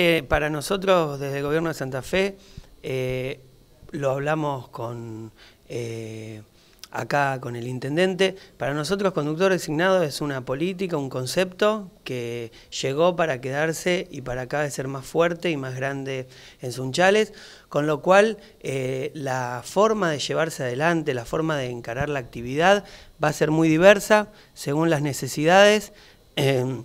Eh, para nosotros, desde el gobierno de Santa Fe, eh, lo hablamos con eh, acá con el intendente. Para nosotros, conductor designado es una política, un concepto que llegó para quedarse y para acá de ser más fuerte y más grande en Sunchales, con lo cual la forma de llevarse adelante, la forma de encarar la actividad va a ser muy diversa según las necesidades. Em,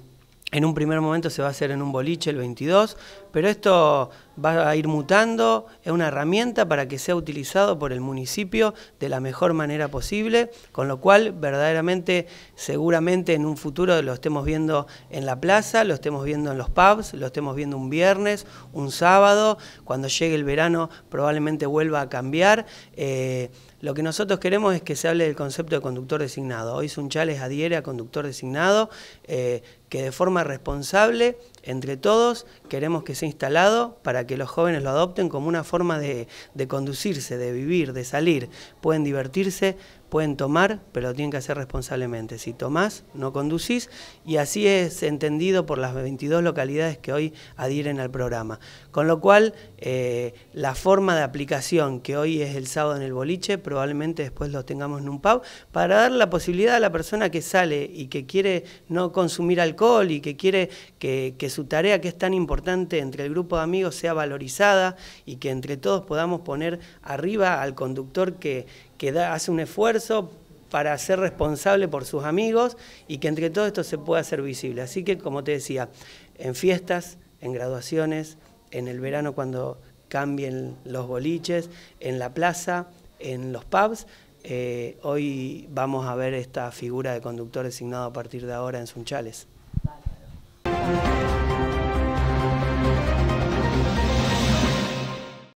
en un primer momento se va a hacer en un boliche el 22, pero esto va a ir mutando, es una herramienta para que sea utilizado por el municipio de la mejor manera posible, con lo cual verdaderamente seguramente en un futuro lo estemos viendo en la plaza, lo estemos viendo en los pubs, lo estemos viendo un viernes, un sábado, cuando llegue el verano probablemente vuelva a cambiar. Eh, lo que nosotros queremos es que se hable del concepto de conductor designado. Hoy Sunchales adhiere a conductor designado, eh, que de forma responsable entre todos queremos que sea instalado para que los jóvenes lo adopten como una forma de, conducirse, de vivir, de salir. Pueden divertirse, pueden tomar, pero tienen que hacer responsablemente. Si tomás, no conducís, y así es entendido por las 22 localidades que hoy adhieren al programa. Con lo cual, eh, la forma de aplicación que hoy es el sábado en el boliche, probablemente después lo tengamos en un PAU, para dar la posibilidad a la persona que sale y que quiere no consumir alcohol y que quiere que su tarea, que es tan importante entre el grupo de amigos, sea valorizada y que entre todos podamos poner arriba al conductor que, que hace un esfuerzo para ser responsable por sus amigos y que entre todo esto se pueda hacer visible. Así que, como te decía, en fiestas, en graduaciones, en el verano cuando cambien los boliches, en la plaza, en los pubs, eh, hoy vamos a ver esta figura de conductor designado a partir de ahora en Sunchales.